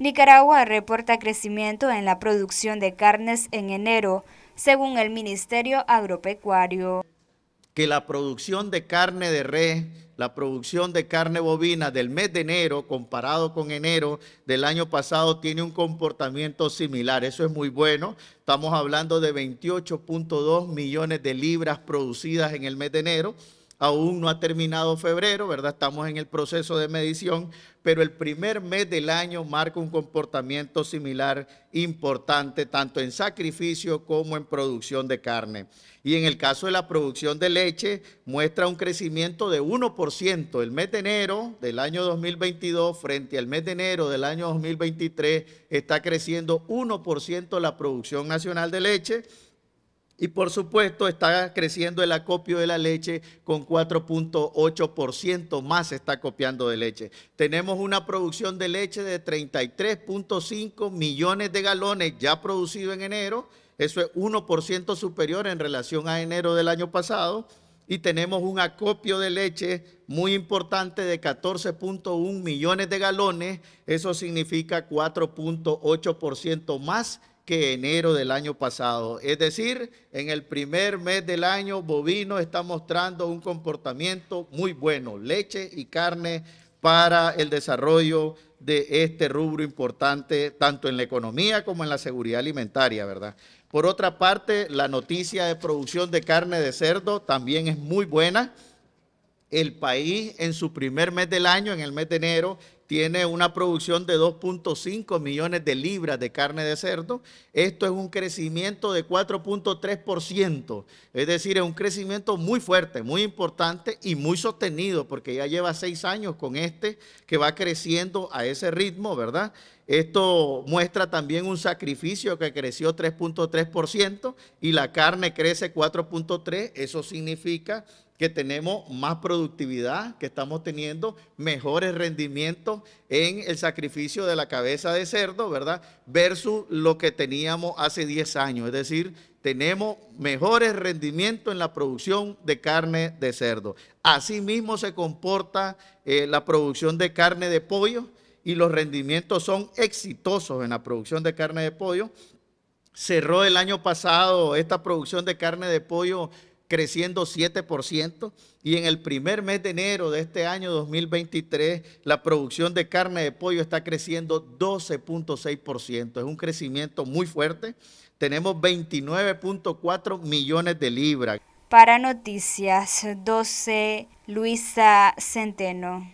Nicaragua reporta crecimiento en la producción de carnes en enero, según el Ministerio Agropecuario. Que la producción de carne de res, la producción de carne bovina del mes de enero comparado con enero del año pasado tiene un comportamiento similar. Eso es muy bueno. Estamos hablando de 28.2 millones de libras producidas en el mes de enero aún no ha terminado febrero, ¿verdad? Estamos en el proceso de medición, pero el primer mes del año marca un comportamiento similar importante, tanto en sacrificio como en producción de carne. Y en el caso de la producción de leche, muestra un crecimiento de 1% el mes de enero del año 2022 frente al mes de enero del año 2023, está creciendo 1% la producción nacional de leche y por supuesto está creciendo el acopio de la leche con 4.8% más está copiando de leche. Tenemos una producción de leche de 33.5 millones de galones ya producido en enero. Eso es 1% superior en relación a enero del año pasado. Y tenemos un acopio de leche muy importante de 14.1 millones de galones. Eso significa 4.8% más que enero del año pasado. Es decir, en el primer mes del año bovino está mostrando un comportamiento muy bueno, leche y carne para el desarrollo de este rubro importante, tanto en la economía como en la seguridad alimentaria, ¿verdad? Por otra parte, la noticia de producción de carne de cerdo también es muy buena. El país en su primer mes del año, en el mes de enero, tiene una producción de 2.5 millones de libras de carne de cerdo. Esto es un crecimiento de 4.3%, es decir, es un crecimiento muy fuerte, muy importante y muy sostenido, porque ya lleva seis años con este que va creciendo a ese ritmo, ¿verdad? Esto muestra también un sacrificio que creció 3.3% y la carne crece 4.3%. Eso significa que tenemos más productividad, que estamos teniendo mejores rendimientos en el sacrificio de la cabeza de cerdo, ¿verdad? Versus lo que teníamos hace 10 años. Es decir, tenemos mejores rendimientos en la producción de carne de cerdo. Asimismo se comporta eh, la producción de carne de pollo y los rendimientos son exitosos en la producción de carne de pollo. Cerró el año pasado esta producción de carne de pollo creciendo 7%, y en el primer mes de enero de este año 2023, la producción de carne de pollo está creciendo 12.6%. Es un crecimiento muy fuerte. Tenemos 29.4 millones de libras. Para Noticias 12, Luisa Centeno.